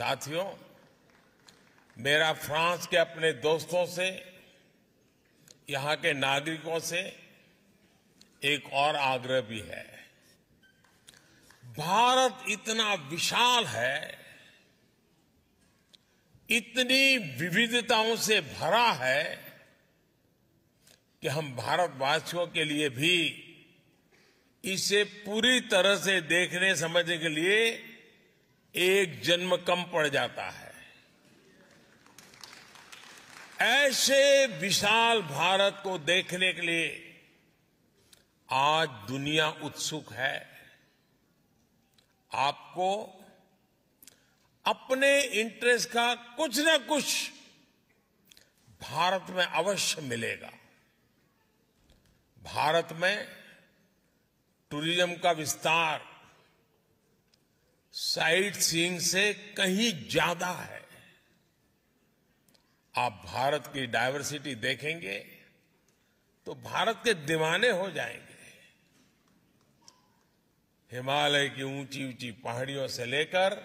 साथियों मेरा फ्रांस के अपने दोस्तों से यहां के नागरिकों से एक और आग्रह भी है भारत इतना विशाल है इतनी विविधताओं से भरा है कि हम भारतवासियों के लिए भी इसे पूरी तरह से देखने समझने के लिए एक जन्म कम पड़ जाता है ऐसे विशाल भारत को देखने के लिए आज दुनिया उत्सुक है आपको अपने इंटरेस्ट का कुछ ना कुछ भारत में अवश्य मिलेगा भारत में टूरिज्म का विस्तार साइट सीइंग से कहीं ज्यादा है आप भारत की डायवर्सिटी देखेंगे तो भारत के दीवाने हो जाएंगे हिमालय की ऊंची ऊंची पहाड़ियों से लेकर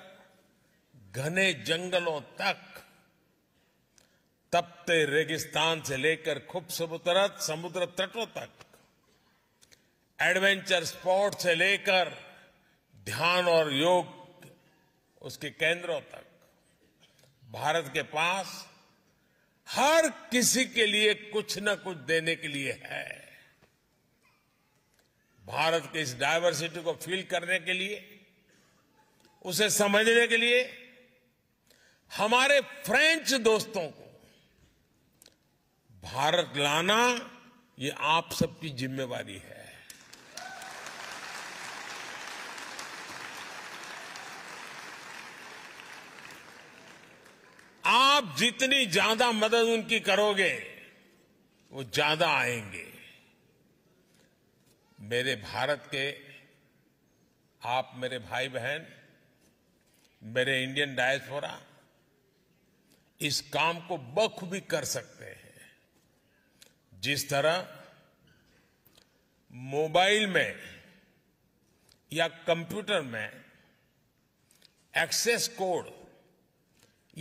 घने जंगलों तक तपते रेगिस्तान से लेकर खूबसूरत समुद्र तटों तक एडवेंचर स्पॉट से लेकर ध्यान और योग उसके केंद्रों तक भारत के पास हर किसी के लिए कुछ न कुछ देने के लिए है भारत के इस डायवर्सिटी को फील करने के लिए उसे समझने के लिए हमारे फ्रेंच दोस्तों को भारत लाना ये आप सबकी जिम्मेवारी है आप जितनी ज्यादा मदद उनकी करोगे वो ज्यादा आएंगे मेरे भारत के आप मेरे भाई बहन मेरे इंडियन डायस्पोरा इस काम को बखूबी कर सकते हैं जिस तरह मोबाइल में या कंप्यूटर में एक्सेस कोड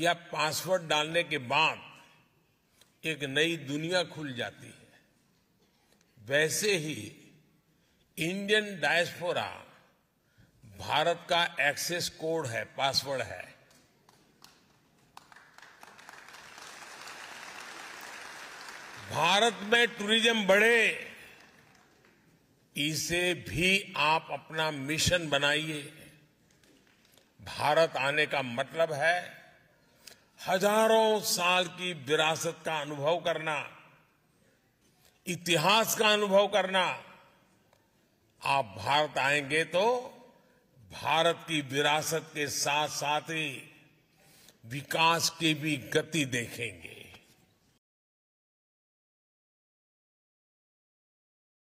या पासवर्ड डालने के बाद एक नई दुनिया खुल जाती है वैसे ही इंडियन डायस्पोरा भारत का एक्सेस कोड है पासवर्ड है भारत में टूरिज्म बढ़े इसे भी आप अपना मिशन बनाइए भारत आने का मतलब है हजारों साल की विरासत का अनुभव करना इतिहास का अनुभव करना आप भारत आएंगे तो भारत की विरासत के साथ साथ ही विकास की भी गति देखेंगे